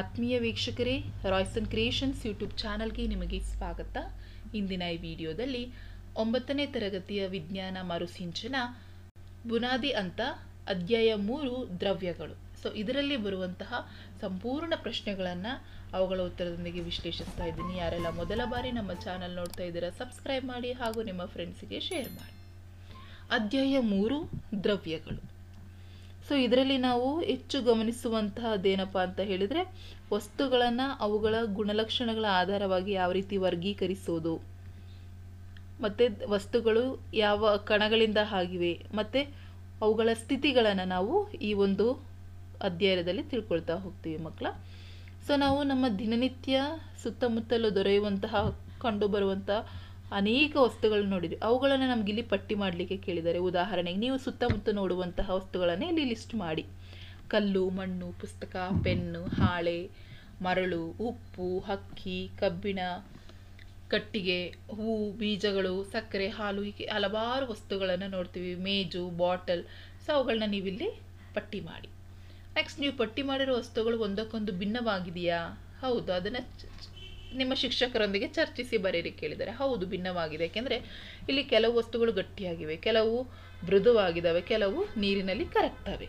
ಆತ್ಮೀಯ ವೀಕ್ಷಕರೇ Royson creations YouTube ಚಾನಲ್ಗೆ ನಿಮಗೆ ಸ್ವಾಗತ ಇಂದಿನ ಈ ವಿಡಿಯೋದಲ್ಲಿ ಒಂಬತ್ತನೇ ತರಗತಿಯ ವಿಜ್ಞಾನ ಮರುಸಿಂಚನ ಬುನಾದಿ ಅಂತ ಅಧ್ಯಾಯ ಮೂರು ದ್ರವ್ಯಗಳು ಸೊ ಇದರಲ್ಲಿ ಬರುವಂತಹ ಸಂಪೂರ್ಣ ಪ್ರಶ್ನೆಗಳನ್ನು ಅವುಗಳ ಉತ್ತರದೊಂದಿಗೆ ವಿಶ್ಲೇಷಿಸ್ತಾ ಇದ್ದೀನಿ ಯಾರೆಲ್ಲ ಮೊದಲ ಬಾರಿ ನಮ್ಮ ಚಾನಲ್ ನೋಡ್ತಾ ಇದ್ದೀರಾ ಸಬ್ಸ್ಕ್ರೈಬ್ ಮಾಡಿ ಹಾಗೂ ನಿಮ್ಮ ಫ್ರೆಂಡ್ಸಿಗೆ ಶೇರ್ ಮಾಡಿ ಅಧ್ಯಾಯ ಮೂರು ದ್ರವ್ಯಗಳು ಸೊ ಇದರಲ್ಲಿ ನಾವು ಹೆಚ್ಚು ಗಮನಿಸುವಂತಹದ್ದೇನಪ್ಪ ಅಂತ ಹೇಳಿದರೆ ವಸ್ತುಗಳನ್ನು ಅವುಗಳ ಗುಣಲಕ್ಷಣಗಳ ಆಧಾರವಾಗಿ ಯಾವ ರೀತಿ ವರ್ಗೀಕರಿಸೋದು ಮತ್ತು ವಸ್ತುಗಳು ಯಾವ ಕಣಗಳಿಂದ ಆಗಿವೆ ಮತ್ತು ಅವುಗಳ ಸ್ಥಿತಿಗಳನ್ನು ನಾವು ಈ ಒಂದು ಅಧ್ಯಾಯದಲ್ಲಿ ತಿಳ್ಕೊಳ್ತಾ ಹೋಗ್ತೀವಿ ಮಕ್ಕಳ ಸೊ ನಾವು ನಮ್ಮ ದಿನನಿತ್ಯ ಸುತ್ತಮುತ್ತಲು ದೊರೆಯುವಂತಹ ಕಂಡುಬರುವಂಥ ಅನೇಕ ವಸ್ತುಗಳನ್ನ ನೋಡಿದ್ವಿ ಅವುಗಳನ್ನು ಇಲ್ಲಿ ಪಟ್ಟಿ ಮಾಡಲಿಕ್ಕೆ ಕೇಳಿದ್ದಾರೆ ಉದಾಹರಣೆಗೆ ನೀವು ಸುತ್ತಮುತ್ತ ನೋಡುವಂತಹ ವಸ್ತುಗಳನ್ನೇ ಇಲ್ಲಿ ಲಿಸ್ಟ್ ಮಾಡಿ ಕಲ್ಲು ಮಣ್ಣು ಪುಸ್ತಕ ಪೆನ್ನು ಹಾಳೆ ಮರಳು ಉಪ್ಪು ಹಕ್ಕಿ ಕಬ್ಬಿಣ ಕಟ್ಟಿಗೆ ಹೂ ಬೀಜಗಳು ಸಕ್ಕರೆ ಹಾಲು ಹೀಗೆ ಹಲವಾರು ವಸ್ತುಗಳನ್ನು ನೋಡ್ತೀವಿ ಮೇಜು ಬಾಟಲ್ ಸೊ ಅವುಗಳನ್ನ ನೀವಿಲ್ಲಿ ಪಟ್ಟಿ ಮಾಡಿ ನೆಕ್ಸ್ಟ್ ನೀವು ಪಟ್ಟಿ ಮಾಡಿರೋ ವಸ್ತುಗಳು ಒಂದಕ್ಕೊಂದು ಭಿನ್ನವಾಗಿದೆಯಾ ಹೌದು ಅದನ್ನು ನಿಮ್ಮ ಶಿಕ್ಷಕರೊಂದಿಗೆ ಚರ್ಚಿಸಿ ಬರೀರಿ ಕೇಳಿದರೆ ಹೌದು ಭಿನ್ನವಾಗಿದೆ ಯಾಕೆಂದರೆ ಇಲ್ಲಿ ಕೆಲವು ವಸ್ತುಗಳು ಗಟ್ಟಿಯಾಗಿವೆ ಕೆಲವು ಮೃದುವಾಗಿದ್ದಾವೆ ಕೆಲವು ನೀರಿನಲ್ಲಿ ಕರಗ್ತವೆ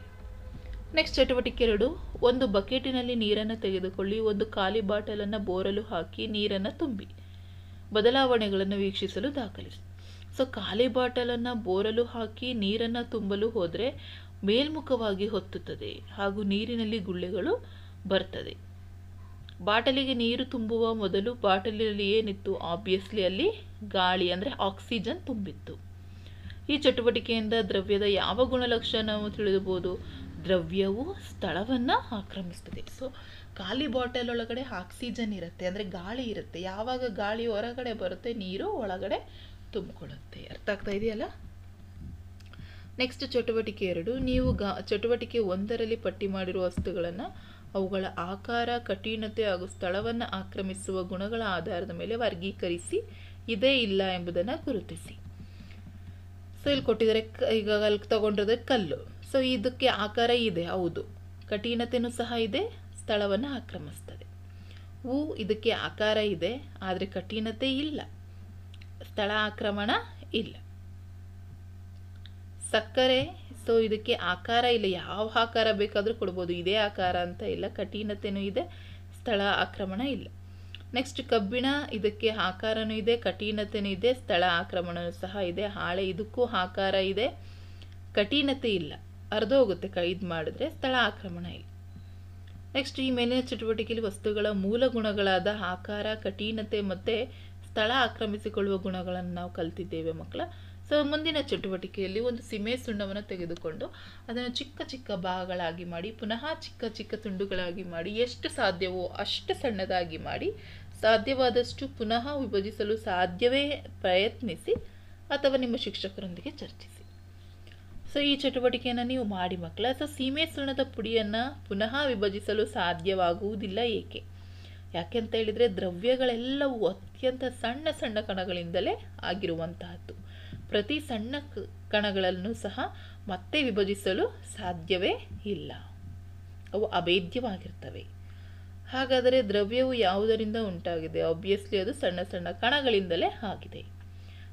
ನೆಕ್ಸ್ಟ್ ಚಟುವಟಿಕೆ ಎರಡು ಒಂದು ಬಕೆಟಿನಲ್ಲಿ ನೀರನ್ನು ತೆಗೆದುಕೊಳ್ಳಿ ಒಂದು ಖಾಲಿ ಬಾಟಲನ್ನು ಬೋರಲು ಹಾಕಿ ನೀರನ್ನು ತುಂಬಿ ಬದಲಾವಣೆಗಳನ್ನು ವೀಕ್ಷಿಸಲು ದಾಖಲಿಸಿ ಸೊ ಖಾಲಿ ಬಾಟಲನ್ನು ಬೋರಲು ಹಾಕಿ ನೀರನ್ನು ತುಂಬಲು ಹೋದರೆ ಮೇಲ್ಮುಖವಾಗಿ ಹೊತ್ತುತ್ತದೆ ಹಾಗೂ ನೀರಿನಲ್ಲಿ ಗುಳ್ಳೆಗಳು ಬರ್ತದೆ ಬಾಟಲಿಗೆ ನೀರು ತುಂಬುವ ಮೊದಲು ಬಾಟಲಿಯಲ್ಲಿ ಏನಿತ್ತು ಆಬ್ವಿಯಸ್ಲಿ ಅಲ್ಲಿ ಗಾಳಿ ಅಂದರೆ ಆಕ್ಸಿಜನ್ ತುಂಬಿತ್ತು ಈ ಚಟುವಟಿಕೆಯಿಂದ ದ್ರವ್ಯದ ಯಾವ ಗುಣಲಕ್ಷಣವು ತಿಳಿದುಬೋದು ದ್ರವ್ಯವು ಸ್ಥಳವನ್ನು ಆಕ್ರಮಿಸ್ತದೆ ಸೊ ಖಾಲಿ ಬಾಟಲ್ ಒಳಗಡೆ ಆಕ್ಸಿಜನ್ ಇರುತ್ತೆ ಅಂದರೆ ಗಾಳಿ ಇರುತ್ತೆ ಯಾವಾಗ ಗಾಳಿ ಹೊರಗಡೆ ಬರುತ್ತೆ ನೀರು ಒಳಗಡೆ ತುಂಬಿಕೊಳ್ಳುತ್ತೆ ಅರ್ಥ ಆಗ್ತಾ ಇದೆಯಲ್ಲ ನೆಕ್ಸ್ಟ್ ಚಟುವಟಿಕೆ ಎರಡು ನೀವು ಗಾ ಚಟುವಟಿಕೆ ಒಂದರಲ್ಲಿ ಪಟ್ಟಿ ಮಾಡಿರುವ ವಸ್ತುಗಳನ್ನು ಅವುಗಳ ಆಕಾರ ಕಠಿಣತೆ ಹಾಗೂ ಸ್ಥಳವನ್ನು ಆಕ್ರಮಿಸುವ ಗುಣಗಳ ಆಧಾರದ ಮೇಲೆ ವರ್ಗೀಕರಿಸಿ ಇದೇ ಇಲ್ಲ ಎಂಬುದನ್ನು ಗುರುತಿಸಿ ಸೊ ಇಲ್ಲಿ ಕೊಟ್ಟಿದ್ದಾರೆ ಈಗ ಅಲ್ಲಿ ತಗೊಂಡಿರೋದೇ ಕಲ್ಲು ಸೊ ಇದಕ್ಕೆ ಆಕಾರ ಇದೆ ಹೌದು ಕಠಿಣತೆಯೂ ಸಹ ಇದೆ ಸ್ಥಳವನ್ನು ಆಕ್ರಮಿಸ್ತದೆ ಹೂ ಇದಕ್ಕೆ ಆಕಾರ ಇದೆ ಆದರೆ ಕಠಿಣತೆ ಇಲ್ಲ ಸ್ಥಳ ಆಕ್ರಮಣ ಇಲ್ಲ ಸಕ್ಕರೆ ಸೊ ಇದಕ್ಕೆ ಆಕಾರ ಇಲ್ಲ ಯಾವ ಆಕಾರ ಬೇಕಾದರೂ ಕೊಡ್ಬೋದು ಇದೇ ಆಕಾರ ಅಂತ ಇಲ್ಲ ಕಠಿಣತೆಯೂ ಇದೆ ಸ್ಥಳ ಆಕ್ರಮಣ ಇಲ್ಲ ನೆಕ್ಸ್ಟ್ ಕಬ್ಬಿಣ ಇದಕ್ಕೆ ಆಕಾರನೂ ಇದೆ ಕಠಿಣತೆನೂ ಇದೆ ಸ್ಥಳ ಆಕ್ರಮಣವೂ ಸಹ ಇದೆ ಹಾಳೆ ಇದಕ್ಕೂ ಆಕಾರ ಇದೆ ಕಠಿಣತೆ ಇಲ್ಲ ಅರ್ಧ ಹೋಗುತ್ತೆ ಇದು ಮಾಡಿದ್ರೆ ಸ್ಥಳ ಆಕ್ರಮಣ ಇಲ್ಲ ನೆಕ್ಸ್ಟ್ ಈ ಮೇಲಿನ ಚಟುವಟಿಕೆಯಲ್ಲಿ ವಸ್ತುಗಳ ಮೂಲ ಗುಣಗಳಾದ ಆಕಾರ ಕಠಿಣತೆ ಮತ್ತು ಸ್ಥಳ ಆಕ್ರಮಿಸಿಕೊಳ್ಳುವ ಗುಣಗಳನ್ನು ನಾವು ಕಲ್ತಿದ್ದೇವೆ ಮಕ್ಕಳ ಮುಂದಿನ ಚಟುವಟಿಕೆಯಲ್ಲಿ ಒಂದು ಸೀಮೆ ಸುಣ್ಣವನ್ನು ತೆಗೆದುಕೊಂಡು ಅದನ್ನು ಚಿಕ್ಕ ಚಿಕ್ಕ ಭಾಗಗಳಾಗಿ ಮಾಡಿ ಪುನಃ ಚಿಕ್ಕ ಚಿಕ್ಕ ತುಂಡುಗಳಾಗಿ ಮಾಡಿ ಎಷ್ಟು ಸಾಧ್ಯವೋ ಅಷ್ಟು ಸಣ್ಣದಾಗಿ ಮಾಡಿ ಸಾಧ್ಯವಾದಷ್ಟು ಪುನಃ ವಿಭಜಿಸಲು ಸಾಧ್ಯವೇ ಪ್ರಯತ್ನಿಸಿ ಅಥವಾ ನಿಮ್ಮ ಶಿಕ್ಷಕರೊಂದಿಗೆ ಚರ್ಚಿಸಿ ಸೊ ಈ ಚಟುವಟಿಕೆಯನ್ನು ನೀವು ಮಾಡಿ ಮಕ್ಕಳ ಸೊ ಸೀಮೆ ಸುಣ್ಣದ ಪುಡಿಯನ್ನು ಪುನಃ ವಿಭಜಿಸಲು ಸಾಧ್ಯವಾಗುವುದಿಲ್ಲ ಏಕೆ ಅಂತ ಹೇಳಿದರೆ ದ್ರವ್ಯಗಳೆಲ್ಲವೂ ಅತ್ಯಂತ ಸಣ್ಣ ಸಣ್ಣ ಕಣಗಳಿಂದಲೇ ಆಗಿರುವಂತಹದ್ದು ಪ್ರತಿ ಸಣ್ಣ ಕಣಗಳನ್ನು ಸಹ ಮತ್ತೆ ವಿಭಜಿಸಲು ಸಾಧ್ಯವೇ ಇಲ್ಲ ಅವು ಅಭೇದ್ಯವಾಗಿರ್ತವೆ ಹಾಗಾದರೆ ದ್ರವ್ಯವು ಯಾವುದರಿಂದ ಉಂಟಾಗಿದೆ ಆಬ್ವಿಯಸ್ಲಿ ಅದು ಸಣ್ಣ ಸಣ್ಣ ಕಣಗಳಿಂದಲೇ ಆಗಿದೆ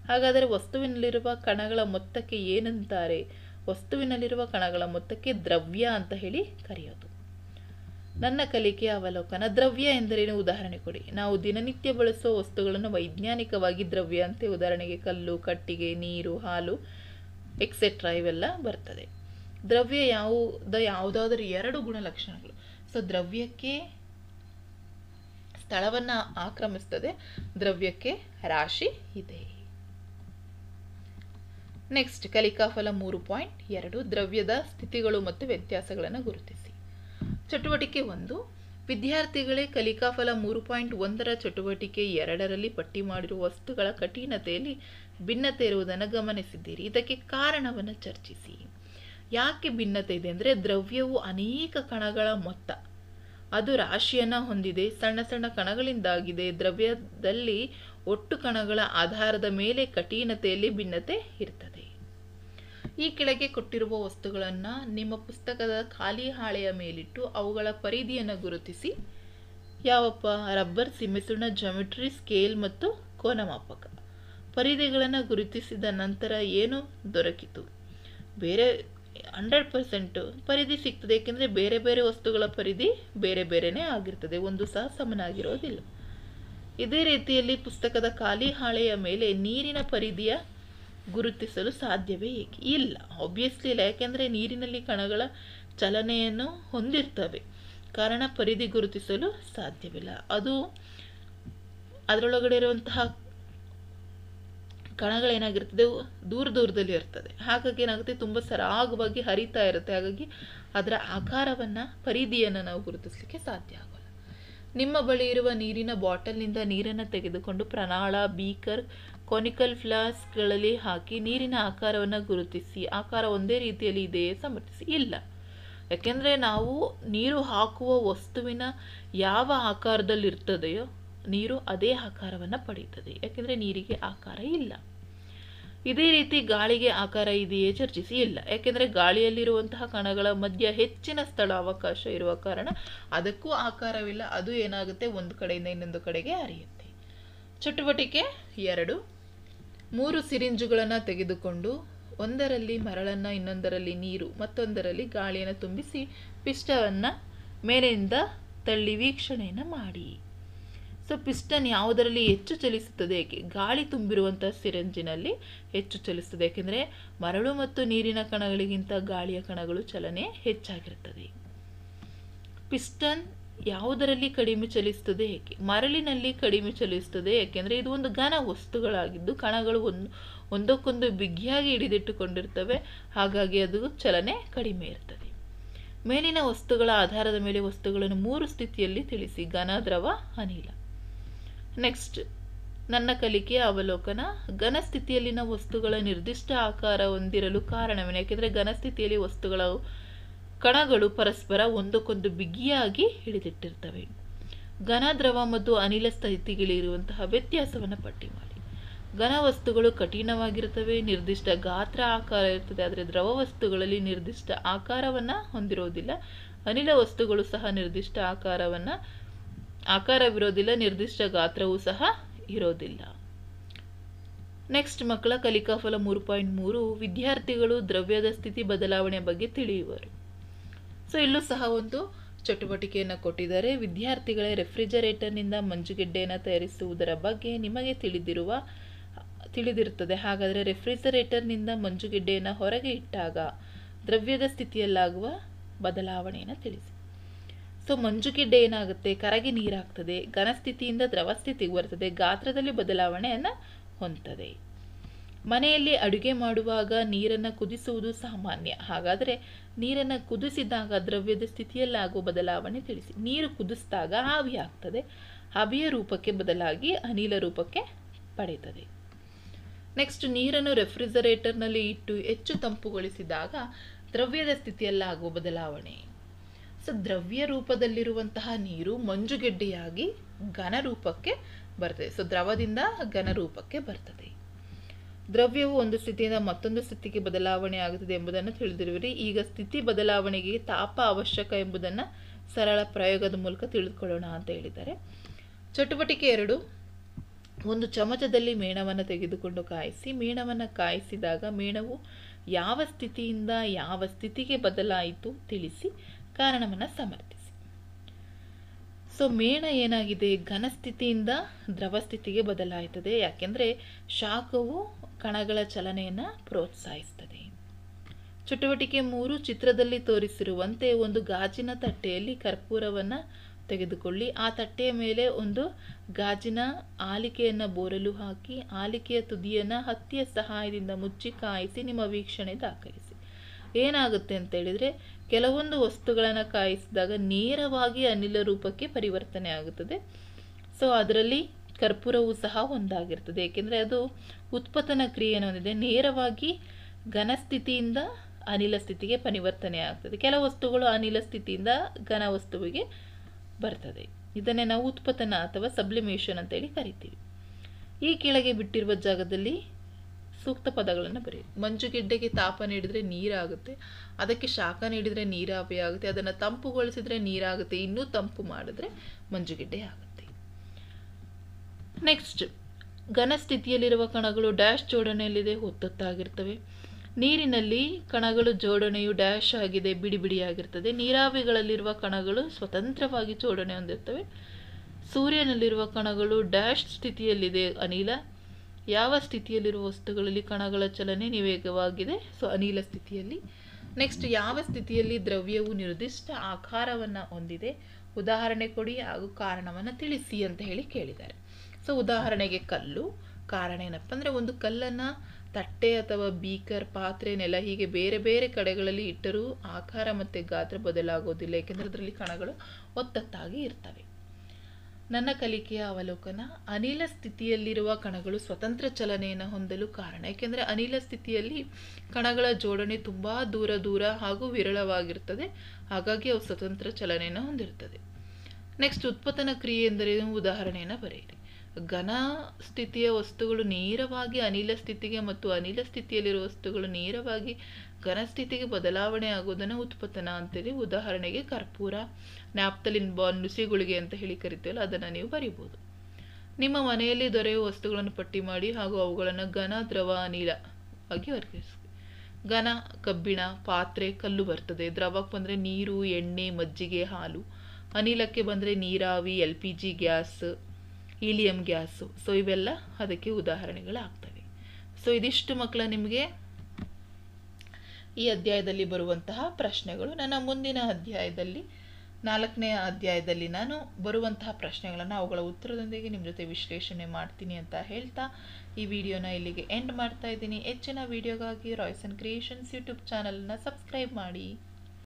ಹಾಗಾದರೆ ವಸ್ತುವಿನಲ್ಲಿರುವ ಕಣಗಳ ಮೊತ್ತಕ್ಕೆ ಏನಂತಾರೆ ವಸ್ತುವಿನಲ್ಲಿರುವ ಕಣಗಳ ಮೊತ್ತಕ್ಕೆ ದ್ರವ್ಯ ಅಂತ ಹೇಳಿ ಕರೆಯೋದು ನನ್ನ ಕಲಿಕೆ ಅವಲೋಕನ ದ್ರವ್ಯ ಎಂದರೇನು ಉದಾಹರಣೆ ಕೊಡಿ ನಾವು ದಿನನಿತ್ಯ ಬಳಸುವ ವಸ್ತುಗಳನ್ನು ವೈಜ್ಞಾನಿಕವಾಗಿ ದ್ರವ್ಯ ಅಂತೆ ಉದಾಹರಣೆಗೆ ಕಲ್ಲು ಕಟ್ಟಿಗೆ ನೀರು ಹಾಲು ಎಕ್ಸೆಟ್ರಾ ಇವೆಲ್ಲ ಬರ್ತದೆ ದ್ರವ್ಯ ಯಾವುದ ಯಾವುದಾದರೂ ಎರಡು ಗುಣಲಕ್ಷಣಗಳು ಸೊ ದ್ರವ್ಯಕ್ಕೆ ಸ್ಥಳವನ್ನು ಆಕ್ರಮಿಸ್ತದೆ ದ್ರವ್ಯಕ್ಕೆ ರಾಶಿ ಇದೆ ನೆಕ್ಸ್ಟ್ ಕಲಿಕಾಫಲ ಮೂರು ಪಾಯಿಂಟ್ ಎರಡು ದ್ರವ್ಯದ ಸ್ಥಿತಿಗಳು ಮತ್ತು ವ್ಯತ್ಯಾಸಗಳನ್ನು ಗುರುತಿಸಿ ಚಟುವಟಿಕೆ ಒಂದು ವಿದ್ಯಾರ್ಥಿಗಳೇ ಕಲಿಕಾಫಲ ಮೂರು ಪಾಯಿಂಟ್ ಒಂದರ ಚಟುವಟಿಕೆ ಎರಡರಲ್ಲಿ ಪಟ್ಟಿ ಮಾಡಿರುವ ವಸ್ತುಗಳ ಕಠಿಣತೆಯಲ್ಲಿ ಭಿನ್ನತೆ ಇರುವುದನ್ನು ಗಮನಿಸಿದ್ದೀರಿ ಇದಕ್ಕೆ ಕಾರಣವನ್ನು ಚರ್ಚಿಸಿ ಯಾಕೆ ಭಿನ್ನತೆ ಇದೆ ಅಂದರೆ ದ್ರವ್ಯವು ಅನೇಕ ಕಣಗಳ ಮೊತ್ತ ಅದು ರಾಶಿಯನ್ನು ಹೊಂದಿದೆ ಸಣ್ಣ ಸಣ್ಣ ಕಣಗಳಿಂದಾಗಿದೆ ದ್ರವ್ಯದಲ್ಲಿ ಒಟ್ಟು ಕಣಗಳ ಆಧಾರದ ಮೇಲೆ ಕಠಿಣತೆಯಲ್ಲಿ ಭಿನ್ನತೆ ಇರ್ತದೆ ಈ ಕೆಳಗೆ ಕೊಟ್ಟಿರುವ ವಸ್ತುಗಳನ್ನು ನಿಮ್ಮ ಪುಸ್ತಕದ ಖಾಲಿ ಹಾಳೆಯ ಮೇಲಿಟ್ಟು ಅವುಗಳ ಪರಿಧಿಯನ್ನು ಗುರುತಿಸಿ ಯಾವಪ್ಪ ರಬ್ಬರ್ ಸಿಮೆಸುಣ ಜಾಮಿಟ್ರಿ ಸ್ಕೇಲ್ ಮತ್ತು ಕೋನಮಾಪಕ ಪರಿಧಿಗಳನ್ನು ಗುರುತಿಸಿದ ನಂತರ ಏನು ದೊರಕಿತು ಬೇರೆ ಹಂಡ್ರೆಡ್ ಪರ್ಸೆಂಟು ಪರಿಧಿ ಸಿಗ್ತದೆ ಏಕೆಂದರೆ ಬೇರೆ ಬೇರೆ ವಸ್ತುಗಳ ಪರಿಧಿ ಬೇರೆ ಬೇರೆನೇ ಆಗಿರ್ತದೆ ಒಂದು ಸಹ ಸಮನಾಗಿರೋದಿಲ್ಲ ಇದೇ ರೀತಿಯಲ್ಲಿ ಪುಸ್ತಕದ ಖಾಲಿ ಹಾಳೆಯ ಮೇಲೆ ನೀರಿನ ಪರಿಧಿಯ ಗುರುತಿಸಲು ಸಾಧ್ಯವೇ ಏಕೆ ಇಲ್ಲ ಆಬ್ವಿಯಸ್ಲಿ ಇಲ್ಲ ಯಾಕೆಂದರೆ ನೀರಿನಲ್ಲಿ ಕಣಗಳ ಚಲನೆಯನ್ನು ಹೊಂದಿರ್ತವೆ ಕಾರಣ ಪರಿಧಿ ಗುರುತಿಸಲು ಸಾಧ್ಯವಿಲ್ಲ ಅದು ಅದರೊಳಗಡೆ ಇರುವಂತಹ ಕಣಗಳೇನಾಗಿರ್ತದೆ ದೂರ ದೂರದಲ್ಲಿ ಇರ್ತದೆ ಹಾಗಾಗಿ ಏನಾಗುತ್ತೆ ತುಂಬ ಸರಾಗವಾಗಿ ಹರಿತಾ ಇರುತ್ತೆ ಹಾಗಾಗಿ ಅದರ ಆಕಾರವನ್ನು ಪರಿಧಿಯನ್ನು ನಾವು ಗುರುತಿಸಲಿಕ್ಕೆ ಸಾಧ್ಯ ಆಗೋಲ್ಲ ನಿಮ್ಮ ಬಳಿ ಇರುವ ನೀರಿನ ಬಾಟಲ್ನಿಂದ ನೀರನ್ನು ತೆಗೆದುಕೊಂಡು ಪ್ರಣಾಳ ಬೀಕರ್ ಕೊನಿಕಲ್ ಫ್ಲಾಸ್ಕ್ಗಳಲ್ಲಿ ಹಾಕಿ ನೀರಿನ ಆಕಾರವನ್ನು ಗುರುತಿಸಿ ಆಕಾರ ಒಂದೇ ರೀತಿಯಲ್ಲಿ ಇದೆಯೇ ಸಮರ್ಥಿಸಿ ಇಲ್ಲ ಯಾಕೆಂದರೆ ನಾವು ನೀರು ಹಾಕುವ ವಸ್ತುವಿನ ಯಾವ ಆಕಾರದಲ್ಲಿರ್ತದೆಯೋ ನೀರು ಅದೇ ಆಕಾರವನ್ನು ಪಡೆಯುತ್ತದೆ ಯಾಕೆಂದರೆ ನೀರಿಗೆ ಆಕಾರ ಇಲ್ಲ ಇದೇ ರೀತಿ ಗಾಳಿಗೆ ಆಕಾರ ಇದೆಯೇ ಚರ್ಚಿಸಿ ಇಲ್ಲ ಯಾಕೆಂದರೆ ಗಾಳಿಯಲ್ಲಿರುವಂತಹ ಕಣಗಳ ಮಧ್ಯ ಹೆಚ್ಚಿನ ಸ್ಥಳ ಅವಕಾಶ ಇರುವ ಕಾರಣ ಅದಕ್ಕೂ ಆಕಾರವಿಲ್ಲ ಅದು ಏನಾಗುತ್ತೆ ಒಂದು ಕಡೆಯಿಂದ ಇನ್ನೊಂದು ಕಡೆಗೆ ಹರಿಯುತ್ತೆ ಚಟುವಟಿಕೆ ಎರಡು ಮೂರು ಸಿರಿಂಜುಗಳನ್ನು ತೆಗೆದುಕೊಂಡು ಒಂದರಲ್ಲಿ ಮರಳನ್ನು ಇನ್ನೊಂದರಲ್ಲಿ ನೀರು ಮತ್ತೊಂದರಲ್ಲಿ ಗಾಳಿಯನ್ನು ತುಂಬಿಸಿ ಪಿಷ್ಟವನ್ನು ಮೇಲೆಯಿಂದ ತಳ್ಳಿ ವೀಕ್ಷಣೆಯನ್ನು ಮಾಡಿ ಸೊ ಪಿಸ್ಟನ್ ಯಾವುದರಲ್ಲಿ ಹೆಚ್ಚು ಚಲಿಸುತ್ತದೆ ಏಕೆ ಗಾಳಿ ತುಂಬಿರುವಂಥ ಸಿರಂಜಿನಲ್ಲಿ ಹೆಚ್ಚು ಚಲಿಸುತ್ತದೆ ಏಕೆಂದರೆ ಮರಳು ಮತ್ತು ನೀರಿನ ಕಣಗಳಿಗಿಂತ ಗಾಳಿಯ ಕಣಗಳು ಚಲನೆ ಹೆಚ್ಚಾಗಿರುತ್ತದೆ ಪಿಸ್ಟನ್ ಯಾವುದರಲ್ಲಿ ಕಡಿಮೆ ಚಲಿಸ್ತದೆ ಏಕೆ ಮರಳಿನಲ್ಲಿ ಕಡಿಮೆ ಚಲಿಸ್ತದೆ ಏಕೆಂದರೆ ಇದು ಒಂದು ಘನ ವಸ್ತುಗಳಾಗಿದ್ದು ಕಣಗಳು ಒಂದು ಒಂದಕ್ಕೊಂದು ಬಿಗಿಯಾಗಿ ಹಿಡಿದಿಟ್ಟುಕೊಂಡಿರ್ತವೆ ಹಾಗಾಗಿ ಅದು ಚಲನೆ ಕಡಿಮೆ ಇರ್ತದೆ ಮೇಲಿನ ವಸ್ತುಗಳ ಆಧಾರದ ಮೇಲೆ ವಸ್ತುಗಳನ್ನು ಮೂರು ಸ್ಥಿತಿಯಲ್ಲಿ ತಿಳಿಸಿ ಘನ ದ್ರವ ಅನಿಲ ನೆಕ್ಸ್ಟ್ ನನ್ನ ಕಲಿಕೆಯ ಅವಲೋಕನ ಘನ ಸ್ಥಿತಿಯಲ್ಲಿನ ವಸ್ತುಗಳ ನಿರ್ದಿಷ್ಟ ಆಕಾರ ಹೊಂದಿರಲು ಕಾರಣವೇನು ಯಾಕೆಂದ್ರೆ ಘನ ಸ್ಥಿತಿಯಲ್ಲಿ ವಸ್ತುಗಳ ಕಣಗಳು ಪರಸ್ಪರ ಒಂದಕ್ಕೊಂದು ಬಿಗಿಯಾಗಿ ಹಿಡಿದಿಟ್ಟಿರ್ತವೆ ಘನ ದ್ರವ ಮತ್ತು ಅನಿಲ ಸ್ಥಿತಿಗಳಿರುವಂತಹ ವ್ಯತ್ಯಾಸವನ್ನು ಪಟ್ಟಿ ಮಾಡಿ ಘನ ವಸ್ತುಗಳು ಕಠಿಣವಾಗಿರುತ್ತವೆ ನಿರ್ದಿಷ್ಟ ಗಾತ್ರ ಆಕಾರ ಇರ್ತದೆ ಆದರೆ ದ್ರವ ವಸ್ತುಗಳಲ್ಲಿ ನಿರ್ದಿಷ್ಟ ಆಕಾರವನ್ನು ಹೊಂದಿರೋದಿಲ್ಲ ಅನಿಲ ವಸ್ತುಗಳು ಸಹ ನಿರ್ದಿಷ್ಟ ಆಕಾರವನ್ನು ಆಕಾರವಿರೋದಿಲ್ಲ ನಿರ್ದಿಷ್ಟ ಗಾತ್ರವೂ ಸಹ ಇರೋದಿಲ್ಲ ನೆಕ್ಸ್ಟ್ ಮಕ್ಕಳ ಕಲಿಕಾಫಲ ಮೂರು ಪಾಯಿಂಟ್ ಮೂರು ವಿದ್ಯಾರ್ಥಿಗಳು ದ್ರವ್ಯದ ಸ್ಥಿತಿ ಬದಲಾವಣೆ ಬಗ್ಗೆ ತಿಳಿಯುವರು ಸೊ ಇಲ್ಲೂ ಸಹ ಒಂದು ಚಟುವಟಿಕೆಯನ್ನು ಕೊಟ್ಟಿದ್ದಾರೆ ವಿದ್ಯಾರ್ಥಿಗಳೇ ರೆಫ್ರಿಜರೇಟರ್ನಿಂದ ಮಂಜುಗೆಡ್ಡೆಯನ್ನು ತಯಾರಿಸುವುದರ ಬಗ್ಗೆ ನಿಮಗೆ ತಿಳಿದಿರುವ ತಿಳಿದಿರುತ್ತದೆ ಹಾಗಾದರೆ ರೆಫ್ರಿಜರೇಟರ್ನಿಂದ ಮಂಜುಗೆಡ್ಡೆಯನ್ನು ಹೊರಗೆ ಇಟ್ಟಾಗ ದ್ರವ್ಯದ ಸ್ಥಿತಿಯಲ್ಲಾಗುವ ಬದಲಾವಣೆಯನ್ನು ತಿಳಿಸಿ ಸೊ ಮಂಜುಗೆಡ್ಡೆ ಏನಾಗುತ್ತೆ ಕರಗಿ ನೀರಾಗ್ತದೆ ಘನಸ್ಥಿತಿಯಿಂದ ದ್ರವ ಸ್ಥಿತಿಗೆ ಬರ್ತದೆ ಗಾತ್ರದಲ್ಲಿ ಬದಲಾವಣೆಯನ್ನು ಹೊಂದ್ತದೆ ಮನೆಯಲ್ಲಿ ಅಡುಗೆ ಮಾಡುವಾಗ ನೀರನ್ನು ಕುದಿಸುವುದು ಸಾಮಾನ್ಯ ಹಾಗಾದರೆ ನೀರನ್ನು ಕುದಿಸಿದಾಗ ದ್ರವ್ಯದ ಸ್ಥಿತಿಯಲ್ಲಾಗುವ ಬದಲಾವಣೆ ತಿಳಿಸಿ ನೀರು ಕುದಿಸಿದಾಗ ಆವಿ ಆಗ್ತದೆ ಆವಿಯ ರೂಪಕ್ಕೆ ಬದಲಾಗಿ ಅನಿಲ ರೂಪಕ್ಕೆ ಪಡೆಯುತ್ತದೆ ನೆಕ್ಸ್ಟ್ ನೀರನ್ನು ರೆಫ್ರಿಜರೇಟರ್ನಲ್ಲಿ ಇಟ್ಟು ಹೆಚ್ಚು ತಂಪುಗೊಳಿಸಿದಾಗ ದ್ರವ್ಯದ ಸ್ಥಿತಿಯಲ್ಲಾಗುವ ಬದಲಾವಣೆ ಸೊ ದ್ರವ್ಯ ರೂಪದಲ್ಲಿರುವಂತಹ ನೀರು ಮಂಜುಗೆಡ್ಡೆಯಾಗಿ ಘನ ರೂಪಕ್ಕೆ ಬರ್ತದೆ ಸೊ ದ್ರವದಿಂದ ಘನ ರೂಪಕ್ಕೆ ಬರ್ತದೆ ದ್ರವ್ಯವು ಒಂದು ಸ್ಥಿತಿಯಿಂದ ಮತ್ತೊಂದು ಸ್ಥಿತಿಗೆ ಬದಲಾವಣೆ ಆಗುತ್ತದೆ ಎಂಬುದನ್ನು ತಿಳಿದಿರುವಿರಿ ಈಗ ಸ್ಥಿತಿ ಬದಲಾವಣೆಗೆ ತಾಪ ಅವಶ್ಯಕ ಎಂಬುದನ್ನು ಸರಳ ಪ್ರಯೋಗದ ಮೂಲಕ ತಿಳಿದುಕೊಳ್ಳೋಣ ಅಂತ ಹೇಳಿದ್ದಾರೆ ಚಟುವಟಿಕೆ ಎರಡು ಒಂದು ಚಮಚದಲ್ಲಿ ಮೇಣವನ್ನು ತೆಗೆದುಕೊಂಡು ಕಾಯಿಸಿ ಮೇಣವನ್ನು ಕಾಯಿಸಿದಾಗ ಮೇಣವು ಯಾವ ಸ್ಥಿತಿಯಿಂದ ಯಾವ ಸ್ಥಿತಿಗೆ ಬದಲಾಯಿತು ತಿಳಿಸಿ ಕಾರಣವನ್ನು ಸಮರ್ಥಿಸಿ ಸೊ ಮೇಣ ಏನಾಗಿದೆ ಘನ ಸ್ಥಿತಿಯಿಂದ ದ್ರವ ಸ್ಥಿತಿಗೆ ಬದಲಾಯ್ತದೆ ಯಾಕೆಂದರೆ ಶಾಖವು ಕಣಗಳ ಚಲನೆಯನ್ನು ಪ್ರೋತ್ಸಾಹಿಸ್ತದೆ ಚಟುವಟಿಕೆ ಮೂರು ಚಿತ್ರದಲ್ಲಿ ತೋರಿಸಿರುವಂತೆ ಒಂದು ಗಾಜಿನ ತಟ್ಟೆಯಲ್ಲಿ ಕರ್ಪೂರವನ್ನು ತೆಗೆದುಕೊಳ್ಳಿ ಆ ತಟ್ಟೆಯ ಮೇಲೆ ಒಂದು ಗಾಜಿನ ಆಲಿಕೆಯನ್ನು ಬೋರಲು ಹಾಕಿ ಆಲಿಕೆಯ ತುದಿಯನ್ನು ಹತ್ತಿಯ ಸಹಾಯದಿಂದ ಮುಚ್ಚಿ ಕಾಯಿಸಿ ನಿಮ್ಮ ವೀಕ್ಷಣೆ ದಾಖಲಿಸಿ ಏನಾಗುತ್ತೆ ಅಂತ ಹೇಳಿದರೆ ಕೆಲವೊಂದು ವಸ್ತುಗಳನ್ನು ಕಾಯಿಸಿದಾಗ ನೇರವಾಗಿ ಅನಿಲ ರೂಪಕ್ಕೆ ಪರಿವರ್ತನೆ ಆಗುತ್ತದೆ ಸೊ ಅದರಲ್ಲಿ ಕರ್ಪೂರವೂ ಸಹ ಒಂದಾಗಿರ್ತದೆ ಏಕೆಂದರೆ ಅದು ಉತ್ಪತನ ಕ್ರಿಯೆಯನ್ನು ಹೊಂದಿದೆ ನೇರವಾಗಿ ಘನ ಸ್ಥಿತಿಯಿಂದ ಅನಿಲ ಸ್ಥಿತಿಗೆ ಪರಿವರ್ತನೆ ಆಗ್ತದೆ ಕೆಲ ವಸ್ತುಗಳು ಅನಿಲ ಸ್ಥಿತಿಯಿಂದ ಘನ ವಸ್ತುವಿಗೆ ಬರ್ತದೆ ಇದನ್ನೇ ನಾವು ಉತ್ಪತನ ಅಥವಾ ಸಬ್ಲಿಮೇಷನ್ ಅಂತೇಳಿ ಕರಿತೀವಿ ಈ ಕೆಳಗೆ ಬಿಟ್ಟಿರುವ ಜಾಗದಲ್ಲಿ ಸೂಕ್ತ ಪದಗಳನ್ನು ಬರೆಯಿರಿ ಮಂಜುಗೆಡ್ಡೆಗೆ ತಾಪ ನೀಡಿದರೆ ನೀರಾಗುತ್ತೆ ಅದಕ್ಕೆ ಶಾಖ ನೀಡಿದರೆ ನೀರಾವರಿ ಆಗುತ್ತೆ ಅದನ್ನು ತಂಪುಗೊಳಿಸಿದರೆ ನೀರಾಗುತ್ತೆ ಇನ್ನೂ ತಂಪು ಮಾಡಿದ್ರೆ ಮಂಜುಗಿಡ್ಡೆ ಆಗುತ್ತೆ ನೆಕ್ಸ್ಟ್ ಘನ ಸ್ಥಿತಿಯಲ್ಲಿರುವ ಕಣಗಳು ಡ್ಯಾಶ್ ಜೋಡಣೆಯಲ್ಲಿದೆ ಹೊತ್ತೊತ್ತಾಗಿರ್ತವೆ ನೀರಿನಲ್ಲಿ ಕಣಗಳು ಜೋಡಣೆಯು ಡ್ಯಾಶ್ ಆಗಿದೆ ಬಿಡಿ ಬಿಡಿಯಾಗಿರ್ತದೆ ನೀರಾವಿಗಳಲ್ಲಿರುವ ಕಣಗಳು ಸ್ವತಂತ್ರವಾಗಿ ಜೋಡಣೆ ಹೊಂದಿರ್ತವೆ ಸೂರ್ಯನಲ್ಲಿರುವ ಕಣಗಳು ಡ್ಯಾಶ್ ಸ್ಥಿತಿಯಲ್ಲಿದೆ ಅನಿಲ ಯಾವ ಸ್ಥಿತಿಯಲ್ಲಿರುವ ವಸ್ತುಗಳಲ್ಲಿ ಕಣಗಳ ಚಲನೆ ನಿವೇಗವಾಗಿದೆ ಸೊ ಅನಿಲ ಸ್ಥಿತಿಯಲ್ಲಿ ನೆಕ್ಸ್ಟ್ ಯಾವ ಸ್ಥಿತಿಯಲ್ಲಿ ದ್ರವ್ಯವು ನಿರ್ದಿಷ್ಟ ಆಕಾರವನ್ನು ಹೊಂದಿದೆ ಉದಾಹರಣೆ ಕೊಡಿ ಹಾಗೂ ಕಾರಣವನ್ನು ತಿಳಿಸಿ ಅಂತ ಹೇಳಿ ಕೇಳಿದ್ದಾರೆ ಸೊ ಉದಾಹರಣೆಗೆ ಕಲ್ಲು ಕಾರಣ ಏನಪ್ಪ ಅಂದರೆ ಒಂದು ಕಲ್ಲನ್ನು ತಟ್ಟೆ ಅಥವಾ ಬೀಕರ್ ಪಾತ್ರೆ ನೆಲ ಹೀಗೆ ಬೇರೆ ಬೇರೆ ಕಡೆಗಳಲ್ಲಿ ಇಟ್ಟರೂ ಆಕಾರ ಮತ್ತು ಗಾತ್ರ ಬದಲಾಗೋದಿಲ್ಲ ಏಕೆಂದರೆ ಅದರಲ್ಲಿ ಕಣಗಳು ಒತ್ತತ್ತಾಗಿ ಇರ್ತವೆ ನನ್ನ ಕಲಿಕೆಯ ಅವಲೋಕನ ಅನಿಲ ಸ್ಥಿತಿಯಲ್ಲಿರುವ ಕಣಗಳು ಸ್ವತಂತ್ರ ಚಲನೆಯನ್ನು ಹೊಂದಲು ಕಾರಣ ಏಕೆಂದರೆ ಅನಿಲ ಸ್ಥಿತಿಯಲ್ಲಿ ಕಣಗಳ ಜೋಡಣೆ ತುಂಬ ದೂರ ದೂರ ಹಾಗೂ ವಿರಳವಾಗಿರ್ತದೆ ಹಾಗಾಗಿ ಅವು ಸ್ವತಂತ್ರ ಚಲನೆಯನ್ನು ಹೊಂದಿರ್ತದೆ ನೆಕ್ಸ್ಟ್ ಉತ್ಪತನ ಕ್ರಿಯೆ ಎಂದರೇನು ಉದಾಹರಣೆಯನ್ನು ಬರೆಯಿರಿ ಘನ ಸ್ಥಿತಿಯ ವಸ್ತುಗಳು ನೇರವಾಗಿ ಅನಿಲ ಸ್ಥಿತಿಗೆ ಮತ್ತು ಅನಿಲ ಸ್ಥಿತಿಯಲ್ಲಿರುವ ವಸ್ತುಗಳು ನೇರವಾಗಿ ಘನ ಸ್ಥಿತಿಗೆ ಬದಲಾವಣೆ ಆಗೋದನ್ನು ಉತ್ಪತನ ಅಂತೇಳಿ ಉದಾಹರಣೆಗೆ ಕರ್ಪೂರ ನ್ಯಾಪ್ತಲಿನ್ ಬಾನ್ ನುಸಿಗುಳಿಗೆ ಅಂತ ಹೇಳಿ ಕರಿತೀವಲ್ಲ ಅದನ್ನು ನೀವು ಬರೀಬೋದು ನಿಮ್ಮ ಮನೆಯಲ್ಲಿ ದೊರೆಯುವ ವಸ್ತುಗಳನ್ನು ಪಟ್ಟಿ ಮಾಡಿ ಹಾಗೂ ಅವುಗಳನ್ನು ಘನ ದ್ರವ ಅನಿಲ ಆಗಿ ವರ್ಗಿಸಿ ಘನ ಕಬ್ಬಿಣ ಪಾತ್ರೆ ಕಲ್ಲು ಬರ್ತದೆ ದ್ರವಕ್ಕೆ ಬಂದರೆ ನೀರು ಎಣ್ಣೆ ಮಜ್ಜಿಗೆ ಹಾಲು ಅನಿಲಕ್ಕೆ ಬಂದರೆ ನೀರಾವಿ L P G gas helium gas so ಇವೆಲ್ಲ ಅದಕ್ಕೆ ಉದಾಹರಣೆಗಳಾಗ್ತವೆ ಸೊ ಇದಿಷ್ಟು ಮಕ್ಕಳ ನಿಮಗೆ ಈ ಅಧ್ಯಾಯದಲ್ಲಿ ಬರುವಂತಹ ಪ್ರಶ್ನೆಗಳು ನನ್ನ ಮುಂದಿನ ಅಧ್ಯಾಯದಲ್ಲಿ ನಾಲ್ಕನೇ ಅಧ್ಯಾಯದಲ್ಲಿ ನಾನು ಬರುವಂತಹ ಪ್ರಶ್ನೆಗಳನ್ನು ಅವುಗಳ ಉತ್ತರದೊಂದಿಗೆ ನಿಮ್ಮ ಜೊತೆ ವಿಶ್ಲೇಷಣೆ ಮಾಡ್ತೀನಿ ಅಂತ ಹೇಳ್ತಾ ಈ ವಿಡಿಯೋನ ಇಲ್ಲಿಗೆ ಎಂಡ್ ಮಾಡ್ತಾ ಇದ್ದೀನಿ ಹೆಚ್ಚಿನ ವಿಡಿಯೋಗಾಗಿ ರಾಯ್ಸನ್ ಕ್ರಿಯೇಷನ್ಸ್ ಯೂಟ್ಯೂಬ್ ಚಾನಲ್ನ ಸಬ್ಸ್ಕ್ರೈಬ್ ಮಾಡಿ